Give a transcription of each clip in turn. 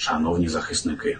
шановні захисники.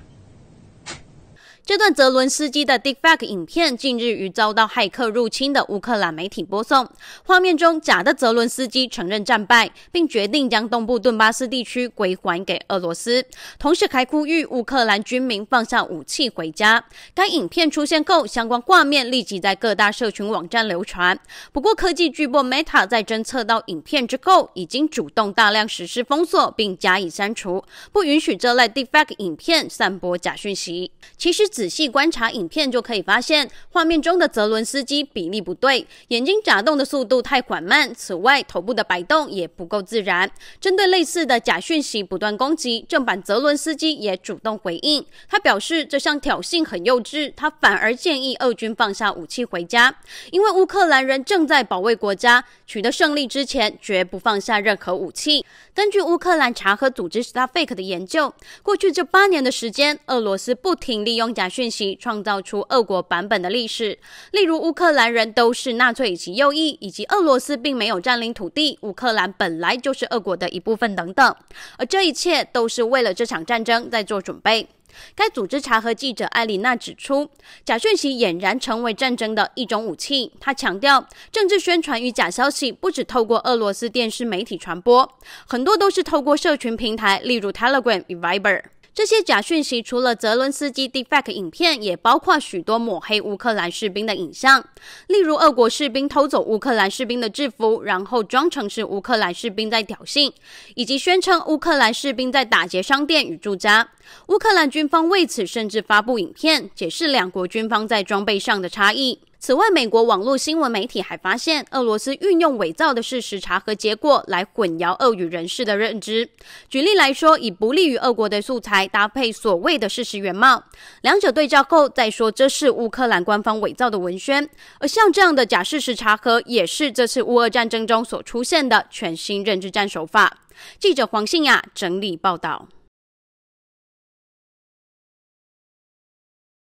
这段泽伦斯基的 defact 影片近日于遭到骇客入侵的乌克兰媒体播送，画面中假的泽伦斯基承认战败，并决定将东部顿巴斯地区归还给俄罗斯，同时还呼吁乌克兰军民放下武器回家。该影片出现后，相关画面立即在各大社群网站流传。不过，科技巨擘 Meta 在侦测到影片之后，已经主动大量实施封锁并加以删除，不允许这类 defact 影片散播假讯息。其实仔细观察影片就可以发现，画面中的泽伦斯基比例不对，眼睛眨动的速度太缓慢。此外，头部的摆动也不够自然。针对类似的假讯息不断攻击，正版泽伦斯基也主动回应，他表示这项挑衅很幼稚，他反而建议俄军放下武器回家，因为乌克兰人正在保卫国家，取得胜利之前绝不放下任何武器。根据乌克兰查核组织 s t a r f a k 的研究，过去这八年的时间，俄罗斯不停利用假。讯息创造出俄国版本的历史，例如乌克兰人都是纳粹以及右翼，以及俄罗斯并没有占领土地，乌克兰本来就是俄国的一部分等等。而这一切都是为了这场战争在做准备。该组织查核记者艾琳娜指出，假讯息俨然成为战争的一种武器。她强调，政治宣传与假消息不只透过俄罗斯电视媒体传播，很多都是透过社群平台，例如 Telegram、与 Viber。这些假讯息除了泽伦斯基 d e f e c t 影片，也包括许多抹黑乌克兰士兵的影像，例如俄国士兵偷走乌克兰士兵的制服，然后装成是乌克兰士兵在挑衅，以及宣称乌克兰士兵在打劫商店与驻扎。乌克兰军方为此甚至发布影片，解释两国军方在装备上的差异。此外，美国网络新闻媒体还发现，俄罗斯运用伪造的事实查核结果来混淆俄语人士的认知。举例来说，以不利于俄国的素材搭配所谓的事实原貌，两者对照后再说这是乌克兰官方伪造的文宣。而像这样的假事实查核，也是这次乌俄战争中所出现的全新认知战手法。记者黄信雅整理报道。